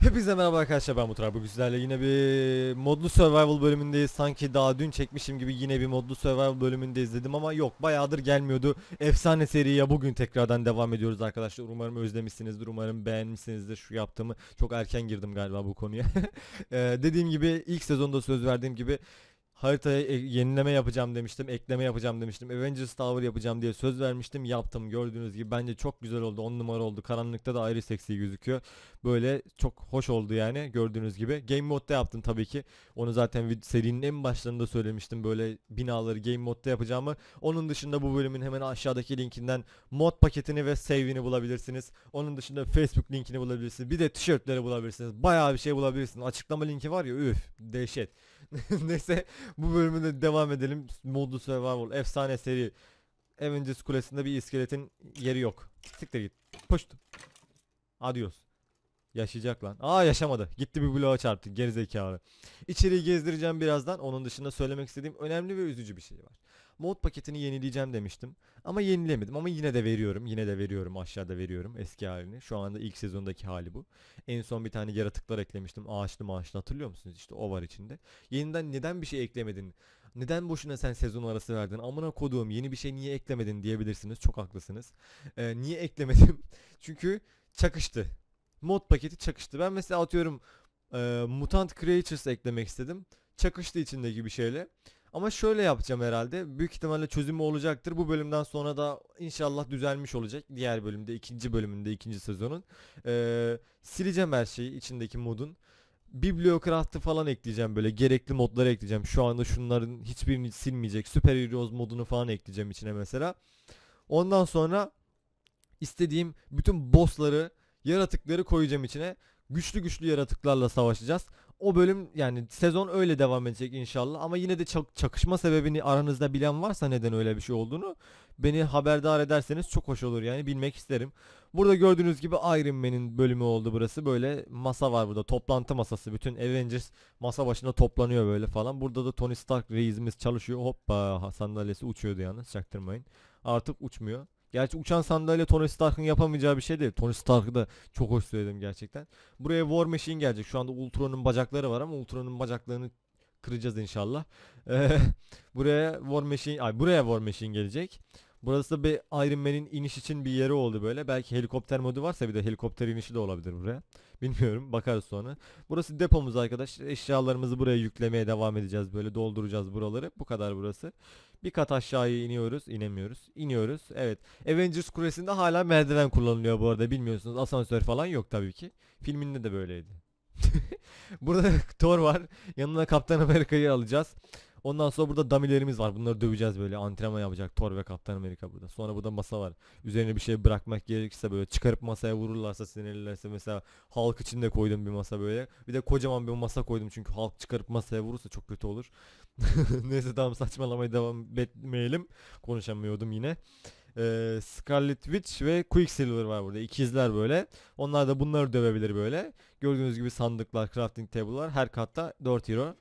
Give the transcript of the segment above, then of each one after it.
Hepinize merhaba arkadaşlar ben Mutra bugün sizlerle yine bir modlu survival bölümündeyiz sanki daha dün çekmişim gibi yine bir modlu survival bölümünde izledim ama yok bayağıdır gelmiyordu efsane seriye bugün tekrardan devam ediyoruz arkadaşlar umarım özlemişsinizdir umarım beğenmişsinizdir şu yaptığımı çok erken girdim galiba bu konuya ee, dediğim gibi ilk sezonda söz verdiğim gibi haritaya e, yenileme yapacağım demiştim, ekleme yapacağım demiştim, Avengers Tower yapacağım diye söz vermiştim, yaptım. Gördüğünüz gibi bence çok güzel oldu, 10 numara oldu. Karanlıkta da ayrı seksi gözüküyor. Böyle çok hoş oldu yani gördüğünüz gibi. Game modda yaptım tabii ki. Onu zaten serinin en başlarında söylemiştim. Böyle binaları game modda yapacağımı. Onun dışında bu bölümün hemen aşağıdaki linkinden mod paketini ve save'ini bulabilirsiniz. Onun dışında Facebook linkini bulabilirsiniz. Bir de tişörtleri bulabilirsiniz. Bayağı bir şey bulabilirsiniz. Açıklama linki var ya üf dehşet. Neyse bu bölümde devam edelim. Modlu Survival efsane seri. Avengers Kulesi'nde bir iskeletin yeri yok. Siktir git. Puşt. Adios. Yaşayacak lan. Aa yaşamadı. Gitti bir bloğa çarptı gerizekalı. İçeri gezdireceğim birazdan. Onun dışında söylemek istediğim önemli ve üzücü bir şey var. Mod paketini yenileyeceğim demiştim. Ama yenilemedim ama yine de veriyorum. Yine de veriyorum aşağıda veriyorum eski halini. Şu anda ilk sezondaki hali bu. En son bir tane yaratıklar eklemiştim. Ağaçlı maaşlı hatırlıyor musunuz? İşte o var içinde. Yeniden neden bir şey eklemedin? Neden boşuna sen sezon arası verdin? Amına koduğum yeni bir şey niye eklemedin diyebilirsiniz. Çok haklısınız. Ee, niye eklemedim? Çünkü çakıştı mod paketi çakıştı. Ben mesela atıyorum e, Mutant Creatures eklemek istedim. Çakıştı içindeki bir şeyle. Ama şöyle yapacağım herhalde. Büyük ihtimalle çözümü olacaktır. Bu bölümden sonra da inşallah düzelmiş olacak. Diğer bölümde, ikinci bölümünde, ikinci sezonun. Ee, sileceğim her şeyi içindeki modun. Bibliocraft'ı falan ekleyeceğim böyle. Gerekli modları ekleyeceğim. Şu anda şunların hiçbirini silmeyecek. Super Heroes modunu falan ekleyeceğim içine mesela. Ondan sonra istediğim bütün bossları yaratıkları koyacağım içine. Güçlü güçlü yaratıklarla savaşacağız. O bölüm yani sezon öyle devam edecek inşallah ama yine de çak- çakışma sebebini aranızda bilen varsa neden öyle bir şey olduğunu beni haberdar ederseniz çok hoş olur yani bilmek isterim. Burada gördüğünüz gibi Iron Man'in bölümü oldu burası. Böyle masa var burada. Toplantı masası. Bütün Avengers masa başında toplanıyor böyle falan. Burada da Tony Stark reisimiz çalışıyor. Hoppa sandalyesi uçuyordu yalnız çaktırmayın. Artık uçmuyor. Gerçi uçan sandalye Tony Stark'ın yapamayacağı bir şey değil. Tony Stark'ı da çok hoş söyledim gerçekten. Buraya War Machine gelecek. Şu anda Ultron'un bacakları var ama Ultron'un bacaklarını kıracağız inşallah. Ee, buraya War Machine, ay buraya War Machine gelecek. Burası da bir Iron Man'in iniş için bir yeri oldu böyle. Belki helikopter modu varsa bir de helikopter inişi de olabilir buraya. Bilmiyorum bakarız sonra. Burası depomuz arkadaş. Eşyalarımızı buraya yüklemeye devam edeceğiz. Böyle dolduracağız buraları. Bu kadar burası. Bir kat aşağıya iniyoruz. inemiyoruz. İniyoruz. Evet. Avengers kulesinde hala merdiven kullanılıyor bu arada. Bilmiyorsunuz. Asansör falan yok tabii ki. Filminde de böyleydi. Burada Thor var. Yanına Kaptan Amerika'yı alacağız. Ondan sonra burada damilerimiz var. Bunları döveceğiz böyle. Antrenman yapacak Thor ve Kaptan Amerika burada. Sonra burada masa var. Üzerine bir şey bırakmak gerekirse böyle çıkarıp masaya vururlarsa sinirlerse mesela halk içinde koydum bir masa böyle. Bir de kocaman bir masa koydum çünkü halk çıkarıp masaya vurursa çok kötü olur. Neyse tamam saçmalamayı devam etmeyelim. Konuşamıyordum yine ee, Scarlet Witch ve Quicksilver var burada. İkizler böyle. Onlar da bunları dövebilir böyle. Gördüğünüz gibi sandıklar, crafting table'lar her katta 4 euro.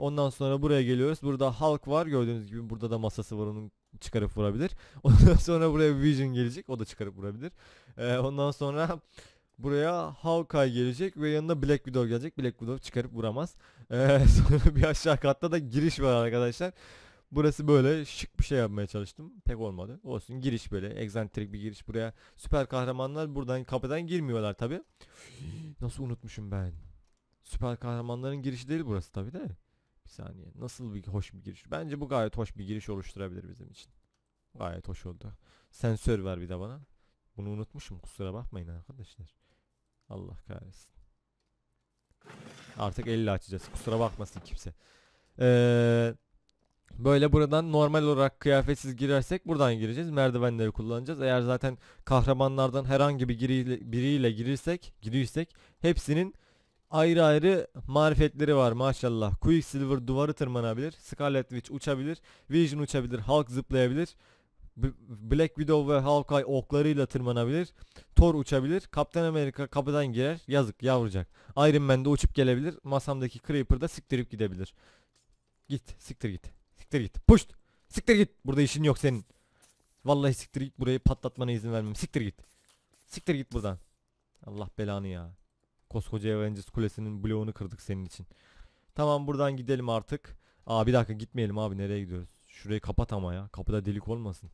Ondan sonra buraya geliyoruz. Burada halk var. Gördüğünüz gibi burada da masası var. Onun çıkarıp vurabilir. Ondan sonra buraya Vision gelecek. O da çıkarıp vurabilir. Ee, ondan sonra buraya Hawkeye gelecek ve yanında Black Widow gelecek. Black Widow çıkarıp vuramaz. Ee, sonra bir aşağı katta da giriş var arkadaşlar. Burası böyle şık bir şey yapmaya çalıştım. Pek olmadı. Olsun giriş böyle. Eksantrik bir giriş buraya. Süper kahramanlar buradan kapıdan girmiyorlar tabi. Nasıl unutmuşum ben. Süper kahramanların girişi değil burası tabi de. Bir saniye. Nasıl bir hoş bir giriş? Bence bu gayet hoş bir giriş oluşturabilir bizim için. Gayet hoş oldu. Sensör ver bir de bana. Bunu unutmuşum. Kusura bakmayın arkadaşlar. Allah kahretsin. Artık 50 açacağız. Kusura bakmasın kimse. Ee, böyle buradan normal olarak kıyafetsiz girersek buradan gireceğiz. Merdivenleri kullanacağız. Eğer zaten kahramanlardan herhangi bir giriyle, biriyle girirsek, girirsek hepsinin ayrı ayrı marifetleri var maşallah. Quicksilver duvarı tırmanabilir. Scarlet Witch uçabilir. Vision uçabilir. Hulk zıplayabilir. Black Widow ve Hawkeye oklarıyla tırmanabilir. Thor uçabilir. Kaptan Amerika kapıdan girer. Yazık yavrucak. Iron Man de uçup gelebilir. Masamdaki Creeper da siktirip gidebilir. Git siktir git. Siktir git. Puşt. Siktir git. Burada işin yok senin. Vallahi siktir git burayı patlatmana izin vermem. Siktir git. Siktir git buradan. Allah belanı ya. Koskoca Avengers Kulesi'nin bloğunu kırdık senin için. Tamam buradan gidelim artık. Aa bir dakika gitmeyelim abi nereye gidiyoruz? Şurayı kapat ama ya. Kapıda delik olmasın.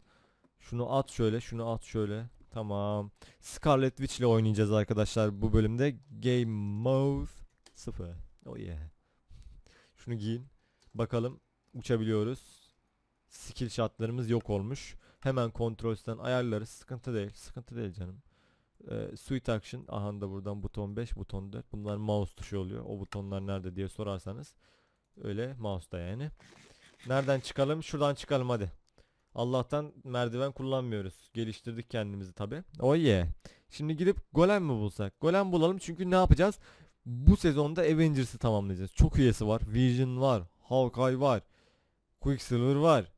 Şunu at şöyle, şunu at şöyle. Tamam. Scarlet Witch ile oynayacağız arkadaşlar bu bölümde. Game Mode 0. Oh yeah. Şunu giyin. Bakalım uçabiliyoruz. Skill shotlarımız yok olmuş. Hemen kontrolsten ayarlarız. Sıkıntı değil. Sıkıntı değil canım. E, suite action aha da buradan buton 5 buton 4 bunlar mouse tuşu oluyor o butonlar nerede diye sorarsanız öyle mouse'da yani nereden çıkalım şuradan çıkalım hadi Allah'tan merdiven kullanmıyoruz geliştirdik kendimizi tabi oye oh yeah. şimdi gidip golem mi bulsak golem bulalım çünkü ne yapacağız bu sezonda Avengers'ı tamamlayacağız çok üyesi var Vision var Hawkeye var Quicksilver var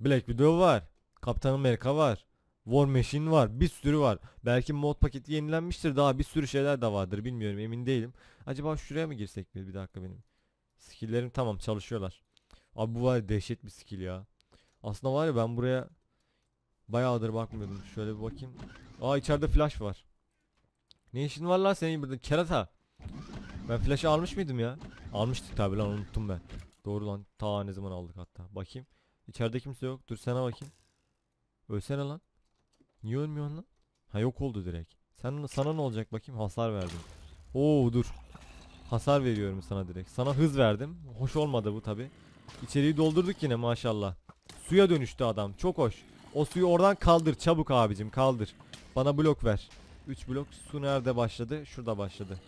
Black Widow var Kaptan Amerika var War Machine var. Bir sürü var. Belki mod paketi yenilenmiştir. Daha bir sürü şeyler de vardır. Bilmiyorum. Emin değilim. Acaba şuraya mı girsek bir, bir dakika benim. Skill'lerim tamam çalışıyorlar. Abi bu var dehşet bir skill ya. Aslında var ya ben buraya bayağıdır bakmıyordum. Şöyle bir bakayım. Aa içeride flash var. Ne işin var lan senin burada kerata? Ben flash'ı almış mıydım ya? Almıştık tabi lan unuttum ben. Doğru lan ta ne zaman aldık hatta. Bakayım. İçeride kimse yok. Dur sana bakayım. Ölsene lan. Niye ölmüyorsun lan? Ha yok oldu direkt. Sen sana ne olacak bakayım? Hasar verdim. Oo dur. Hasar veriyorum sana direkt. Sana hız verdim. Hoş olmadı bu tabi. İçeriği doldurduk yine maşallah. Suya dönüştü adam. Çok hoş. O suyu oradan kaldır çabuk abicim kaldır. Bana blok ver. 3 blok. Su nerede başladı? Şurada başladı.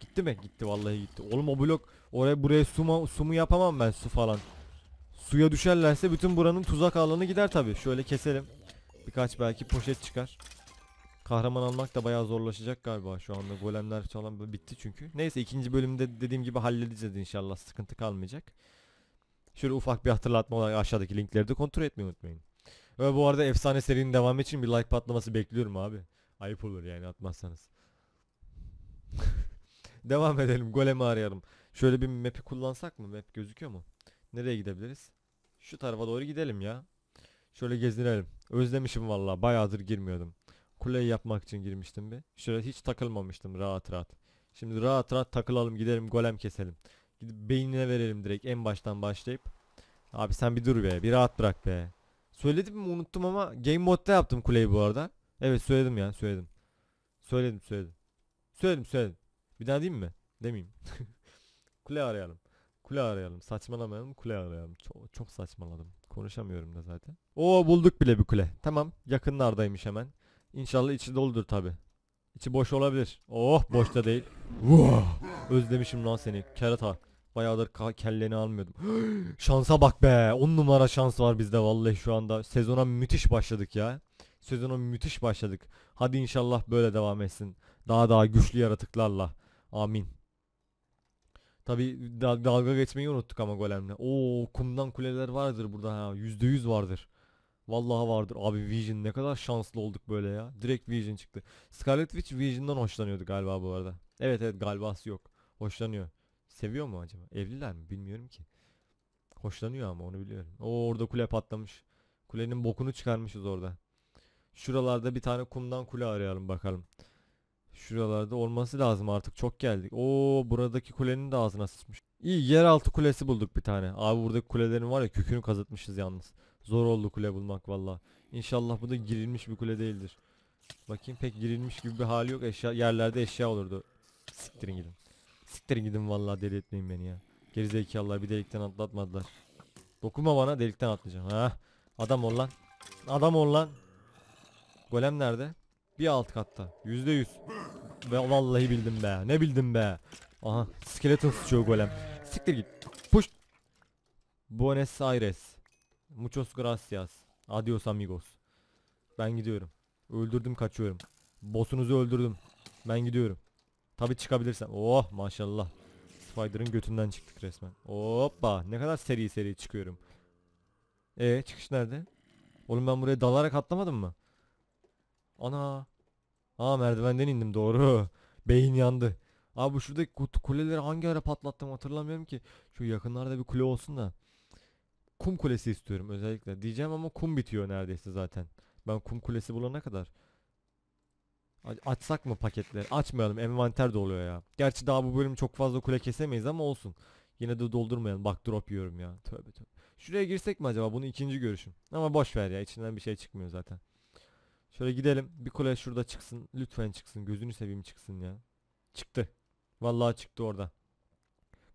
Gitti mi? Gitti vallahi gitti. Oğlum o blok oraya buraya su mu yapamam ben su falan. Suya düşerlerse bütün buranın tuzak alanı gider tabi. Şöyle keselim. Birkaç belki poşet çıkar. Kahraman almak da bayağı zorlaşacak galiba şu anda. Golemler falan bitti çünkü. Neyse ikinci bölümde dediğim gibi halledeceğiz inşallah. Sıkıntı kalmayacak. Şöyle ufak bir hatırlatma olarak aşağıdaki linkleri de kontrol etmeyi unutmayın. Ve bu arada efsane serinin devamı için bir like patlaması bekliyorum abi. Ayıp olur yani atmazsanız. Devam edelim. Golemi arayalım. Şöyle bir map'i kullansak mı? Map gözüküyor mu? Nereye gidebiliriz? Şu tarafa doğru gidelim ya. Şöyle gezdirelim. Özlemişim valla bayağıdır girmiyordum. Kuleyi yapmak için girmiştim bir. Şöyle hiç takılmamıştım rahat rahat. Şimdi rahat rahat takılalım gidelim golem keselim. Gidip beynine verelim direkt en baştan başlayıp. Abi sen bir dur be bir rahat bırak be. Söyledim mi unuttum ama game modda yaptım kuleyi bu arada. Evet söyledim ya söyledim. Söyledim söyledim. Söyledim söyledim. Bir daha diyeyim mi? Demeyeyim. Kule arayalım. Kule arayalım. Saçmalamayalım. Kule arayalım. Çok, çok saçmaladım. Konuşamıyorum da zaten. Oo bulduk bile bir kule. Tamam. Yakınlardaymış hemen. İnşallah içi doludur tabi. İçi boş olabilir. Oh da değil. Wow. Özlemişim lan seni. Kerata. Bayağıdır kelleni almıyordum. Şansa bak be. 10 numara şans var bizde vallahi şu anda. Sezona müthiş başladık ya. Sezona müthiş başladık. Hadi inşallah böyle devam etsin. Daha daha güçlü yaratıklarla. Amin. Tabi dalga geçmeyi unuttuk ama golemle. O kumdan kuleler vardır burada ha. yüz vardır. Vallahi vardır. Abi Vision ne kadar şanslı olduk böyle ya. Direkt Vision çıktı. Scarlet Witch Vision'dan hoşlanıyordu galiba bu arada. Evet evet galibası yok. Hoşlanıyor. Seviyor mu acaba? Evliler mi? Bilmiyorum ki. Hoşlanıyor ama onu biliyorum. O orada kule patlamış. Kulenin bokunu çıkarmışız orada. Şuralarda bir tane kumdan kule arayalım bakalım. Şuralarda olması lazım artık çok geldik. Oo buradaki kulenin de ağzına sıçmış. İyi yeraltı kulesi bulduk bir tane. Abi buradaki kulelerin var ya kökünü kazıtmışız yalnız. Zor oldu kule bulmak valla. İnşallah bu da girilmiş bir kule değildir. Bakayım pek girilmiş gibi bir hali yok. Eşya yerlerde eşya olurdu. Siktirin gidin. Siktirin gidin valla deli etmeyin beni ya. Gerizekalılar bir delikten atlatmadılar. Dokunma bana delikten atlayacağım. Ha. Adam ol lan. Adam ol lan. Golem nerede? Bir alt katta. Yüzde yüz. Ve vallahi bildim be. Ne bildim be. Aha. Skeleton sıçıyor golem. Siktir git. Push. Buenos Aires. Muchos gracias. Adios amigos. Ben gidiyorum. Öldürdüm kaçıyorum. Bosunuzu öldürdüm. Ben gidiyorum. Tabi çıkabilirsem. Oh maşallah. Spider'ın götünden çıktık resmen. Hoppa. Ne kadar seri seri çıkıyorum. E çıkış nerede? Oğlum ben buraya dalarak atlamadım mı? Ana. Aa merdivenden indim doğru. Beyin yandı. Abi şuradaki kuleleri hangi ara patlattım hatırlamıyorum ki. Şu yakınlarda bir kule olsun da. Kum kulesi istiyorum özellikle. Diyeceğim ama kum bitiyor neredeyse zaten. Ben kum kulesi bulana kadar. Açsak mı paketleri? Açmayalım envanter doluyor ya. Gerçi daha bu bölüm çok fazla kule kesemeyiz ama olsun. Yine de doldurmayalım. Bak drop yiyorum ya. Tövbe tövbe. Şuraya girsek mi acaba? Bunu ikinci görüşüm. Ama boş ver ya. İçinden bir şey çıkmıyor zaten. Şöyle gidelim. Bir kule şurada çıksın. Lütfen çıksın. Gözünü seveyim çıksın ya. Çıktı. Vallahi çıktı orada.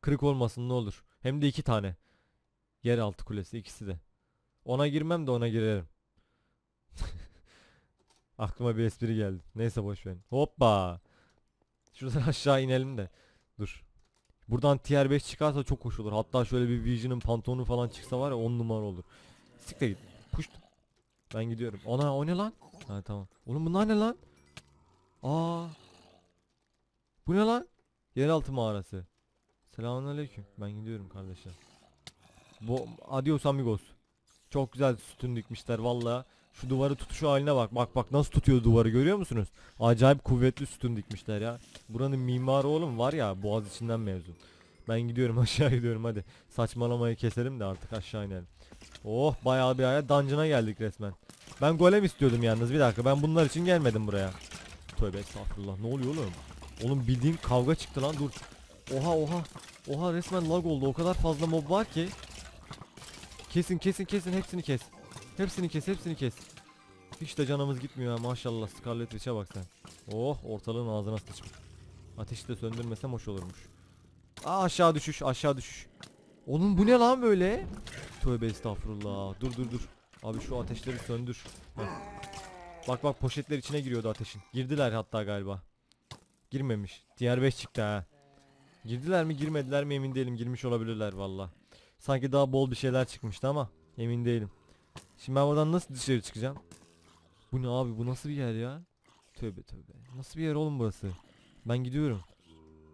Kırık olmasın ne olur. Hem de iki tane. Yeraltı kulesi ikisi de. Ona girmem de ona girerim. Aklıma bir espri geldi. Neyse boş verin. Hoppa. Şuradan aşağı inelim de. Dur. Buradan tr 5 çıkarsa çok hoş olur. Hatta şöyle bir Vision'ın pantolonu falan çıksa var ya 10 numara olur. Siktir git. Ben gidiyorum. Ona o ne lan? Ha tamam. Oğlum bunlar ne lan? Aa. Bu ne lan? Yeraltı mağarası. Selamünaleyküm. Ben gidiyorum kardeşler. Bu adios amigos. Çok güzel sütun dikmişler valla. Şu duvarı tutuşu haline bak. Bak bak nasıl tutuyor duvarı görüyor musunuz? Acayip kuvvetli sütun dikmişler ya. Buranın mimarı oğlum var ya boğaz içinden mevzu. Ben gidiyorum aşağı gidiyorum hadi. Saçmalamayı keselim de artık aşağı inelim. Oh bayağı bir aya dungeon'a geldik resmen. Ben golem istiyordum yalnız bir dakika ben bunlar için gelmedim buraya. Tövbe estağfurullah ne oluyor oğlum? Oğlum bildiğin kavga çıktı lan dur. Oha oha. Oha resmen lag oldu o kadar fazla mob var ki. Kesin kesin kesin hepsini kes. Hepsini kes hepsini kes. Hiç de canımız gitmiyor ha maşallah Scarlet Witch'e bak sen. Oh ortalığın ağzına sıçmış. Ateşi de söndürmesem hoş olurmuş. Aa aşağı düşüş aşağı düşüş. Onun bu ne lan böyle? Tövbe estağfurullah. Dur dur dur. Abi şu ateşleri söndür. Heh. Bak bak poşetler içine giriyordu ateşin. Girdiler hatta galiba. Girmemiş. Diğer 5 çıktı ha. Girdiler mi girmediler mi emin değilim. Girmiş olabilirler valla. Sanki daha bol bir şeyler çıkmıştı ama emin değilim. Şimdi ben buradan nasıl dışarı çıkacağım? Bu ne abi bu nasıl bir yer ya? Tövbe tövbe. Nasıl bir yer oğlum burası? Ben gidiyorum.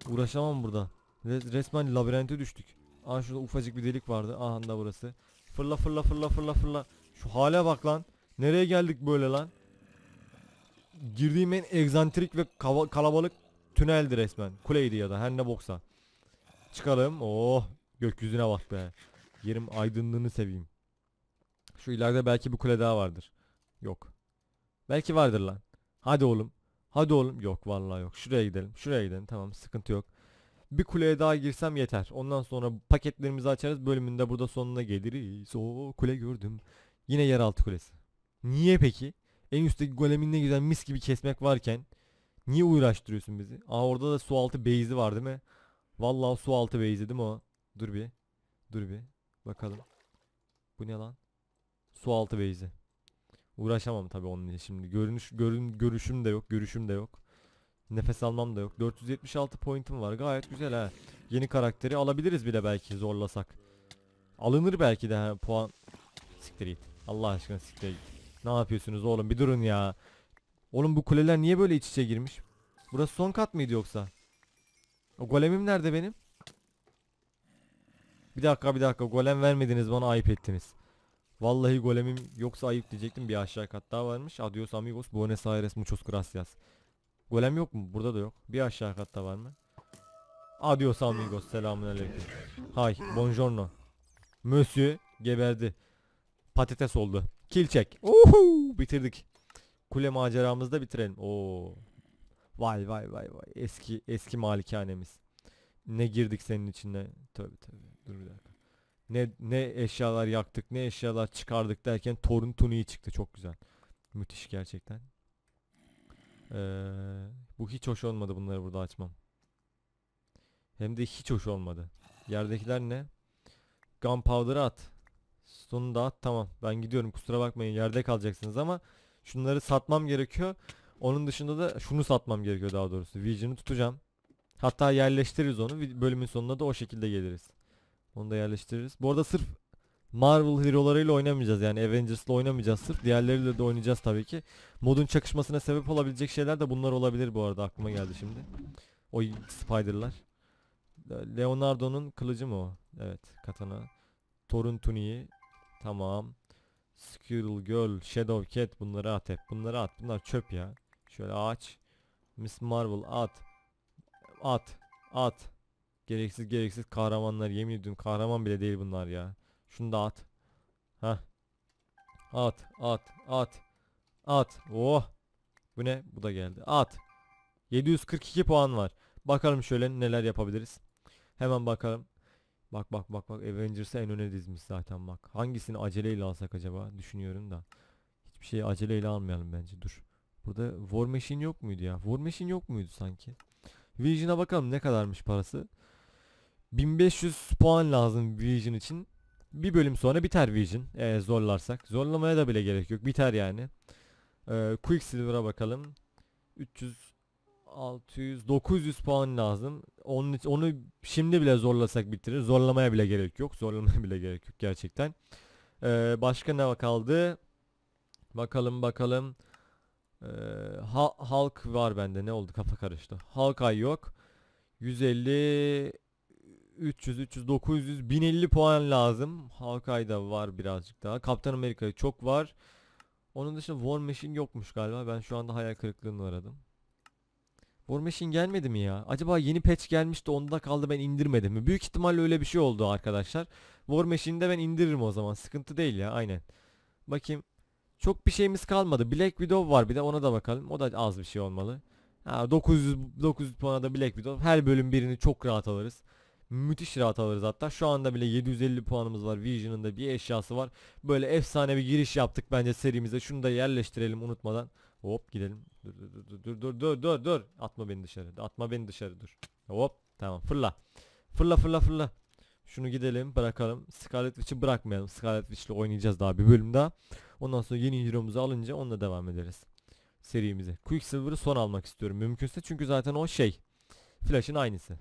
Uğraşamam burada. Resmen labirente düştük. Aa şurada ufacık bir delik vardı. Aha da burası. Fırla fırla fırla fırla fırla. Şu hale bak lan. Nereye geldik böyle lan? Girdiğim en egzantrik ve kalabalık tüneldi resmen. Kuleydi ya da her ne boksa. Çıkalım. Oh gökyüzüne bak be. Yerim aydınlığını seveyim. Şu ileride belki bir kule daha vardır. Yok. Belki vardır lan. Hadi oğlum. Hadi oğlum. Yok vallahi yok. Şuraya gidelim. Şuraya gidelim. Tamam sıkıntı yok bir kuleye daha girsem yeter. Ondan sonra paketlerimizi açarız. Bölümünde burada sonuna geliriz. O kule gördüm. Yine yeraltı kulesi. Niye peki? En üstteki golemin ne güzel mis gibi kesmek varken niye uğraştırıyorsun bizi? Aa orada da su altı base'i var değil mi? Vallahi su altı base'i değil mi o? Dur bir. Dur bir. Bakalım. Bu ne lan? Su altı base'i. Uğraşamam tabii onunla şimdi. Görünüş görün görüşüm de yok, görüşüm de yok. Nefes almam da yok. 476 pointim var. Gayet güzel ha. Yeni karakteri alabiliriz bile belki zorlasak. Alınır belki de ha, puan. Siktir git. Allah aşkına siktir git. Ne yapıyorsunuz oğlum bir durun ya. Oğlum bu kuleler niye böyle iç içe girmiş? Burası son kat mıydı yoksa? O golemim nerede benim? Bir dakika bir dakika golem vermediniz bana ayıp ettiniz. Vallahi golemim yoksa ayıp diyecektim bir aşağı kat daha varmış. Adios amigos buenos aires muchos gracias. Golem yok mu? Burada da yok. Bir aşağı katta var mı? Adios amigos. Selamun aleyküm. Hay. Buongiorno. Monsieur geberdi. Patates oldu. Kill çek. Uhu, bitirdik. Kule maceramızı da bitirelim. Oo. Vay vay vay vay. Eski eski malikanemiz. Ne girdik senin içinde. Tövbe tövbe. Dur bir dakika. Ne, ne eşyalar yaktık ne eşyalar çıkardık derken torun tuniği çıktı çok güzel. Müthiş gerçekten. Ee, bu hiç hoş olmadı bunları burada açmam. Hem de hiç hoş olmadı. Yerdekiler ne? Gunpowder'ı at. Stone'u da at tamam. Ben gidiyorum kusura bakmayın yerde kalacaksınız ama şunları satmam gerekiyor. Onun dışında da şunu satmam gerekiyor daha doğrusu. Vision'ı tutacağım. Hatta yerleştiririz onu. Bölümün sonunda da o şekilde geliriz. Onu da yerleştiririz. Bu arada sırf Marvel hero'larıyla oynamayacağız yani Avengers'la oynamayacağız sırf diğerleriyle de oynayacağız tabii ki. Modun çakışmasına sebep olabilecek şeyler de bunlar olabilir bu arada aklıma geldi şimdi. O Spider'lar. Leonardo'nun kılıcı mı o? Evet katana. Torun tuniği. Tamam. Squirrel Girl, Shadow Cat bunları at hep. Bunları at. Bunlar çöp ya. Şöyle ağaç. Miss Marvel at. At. At. Gereksiz gereksiz kahramanlar yemin ediyorum kahraman bile değil bunlar ya. Şunu da at. Heh. At, at, at. At. Oh. Bu ne? Bu da geldi. At. 742 puan var. Bakalım şöyle neler yapabiliriz. Hemen bakalım. Bak bak bak bak Avengers'ı en öne dizmiş zaten bak. Hangisini aceleyle alsak acaba? Düşünüyorum da. Hiçbir şeyi aceleyle almayalım bence. Dur. Burada War Machine yok muydu ya? War Machine yok muydu sanki? Vision'a bakalım ne kadarmış parası. 1500 puan lazım Vision için bir bölüm sonra biter Vision eğer zorlarsak. Zorlamaya da bile gerek yok. Biter yani. Ee, Quicksilver'a bakalım. 300 600 900 puan lazım. Onu, onu şimdi bile zorlasak bitirir. Zorlamaya bile gerek yok. Zorlamaya bile gerek yok gerçekten. Ee, başka ne kaldı? Bakalım bakalım. Ee, ha, var bende. Ne oldu? Kafa karıştı. Hulk ay yok. 150 300, 300, 900, 1050 puan lazım. Hawkeye'da var birazcık daha. Kaptan Amerika'yı çok var. Onun dışında War Machine yokmuş galiba. Ben şu anda hayal kırıklığına uğradım. War Machine gelmedi mi ya? Acaba yeni patch gelmişti onda kaldı ben indirmedim mi? Büyük ihtimalle öyle bir şey oldu arkadaşlar. War Machine'de ben indiririm o zaman. Sıkıntı değil ya aynen. Bakayım. Çok bir şeyimiz kalmadı. Black Widow var bir de ona da bakalım. O da az bir şey olmalı. Ha, 900, 900 puan da Black Widow. Her bölüm birini çok rahat alırız müthiş rahat alırız hatta. Şu anda bile 750 puanımız var. Vision'ın da bir eşyası var. Böyle efsane bir giriş yaptık bence serimize. Şunu da yerleştirelim unutmadan. Hop gidelim. Dur dur dur dur dur dur dur. Atma beni dışarı. Atma beni dışarı dur. Hop tamam fırla. Fırla fırla fırla. Şunu gidelim bırakalım. Scarlet Witch'i bırakmayalım. Scarlet Witch'le oynayacağız daha bir bölüm daha. Ondan sonra yeni hero'muzu alınca onunla devam ederiz. Serimize. Quicksilver'ı son almak istiyorum mümkünse. Çünkü zaten o şey. Flash'ın aynısı.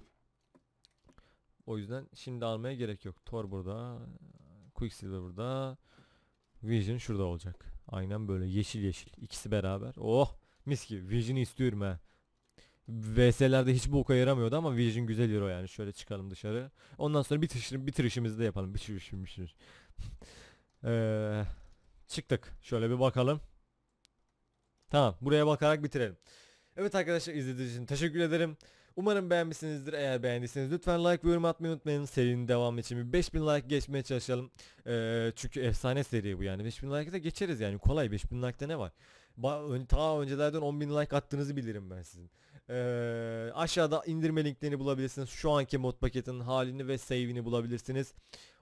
O yüzden şimdi almaya gerek yok. Thor burada. Quicksilver burada. Vision şurada olacak. Aynen böyle yeşil yeşil. İkisi beraber. Oh mis gibi. Vision'ı istiyorum he. VS'lerde hiç bu oka yaramıyordu ama Vision güzel o yani. Şöyle çıkalım dışarı. Ondan sonra bitir, bitirişimizi de yapalım. Bitirişimizi. ee, çıktık. Şöyle bir bakalım. Tamam buraya bakarak bitirelim. Evet arkadaşlar izlediğiniz için teşekkür ederim. Umarım beğenmişsinizdir. Eğer beğendiyseniz lütfen like ve yorum atmayı unutmayın. Serinin devamı için bir 5000 like geçmeye çalışalım. Ee, çünkü efsane seri bu yani. 5000 like'ı da geçeriz yani. Kolay 5000 like'da ne var? Ba ta öncelerden 10.000 like attığınızı bilirim ben sizin. Ee, aşağıda indirme linklerini bulabilirsiniz. Şu anki mod paketinin halini ve save'ini bulabilirsiniz.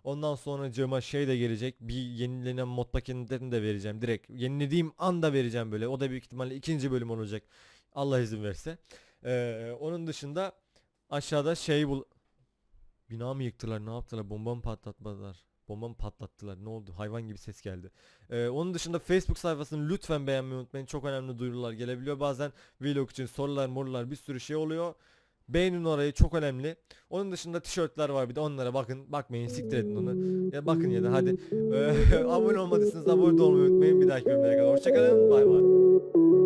Ondan sonra cama şey de gelecek. Bir yenilenen mod paketini de vereceğim. Direkt yenilediğim anda vereceğim böyle. O da büyük ihtimalle ikinci bölüm olacak. Allah izin verse. Ee, onun dışında aşağıda şey bul... Bina mı yıktılar ne yaptılar bomba mı patlatmadılar? Bomba mı patlattılar ne oldu hayvan gibi ses geldi. Ee, onun dışında Facebook sayfasını lütfen beğenmeyi unutmayın çok önemli duyurular gelebiliyor. Bazen vlog için sorular morular bir sürü şey oluyor. Beğenin orayı çok önemli. Onun dışında tişörtler var bir de onlara bakın. Bakmayın siktir edin onu. Ya bakın ya da hadi. Ee, abone olmadıysanız abone olmayı unutmayın. Bir dahaki bölümlere kadar. Hoşçakalın. Bay bay.